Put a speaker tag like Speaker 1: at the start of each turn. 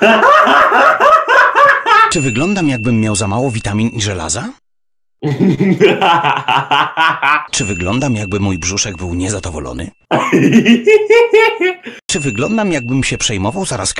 Speaker 1: Czy wyglądam jakbym miał za mało witamin i żelaza? Czy wyglądam jakby mój brzuszek był niezadowolony? Czy wyglądam jakbym się przejmował zarazkami?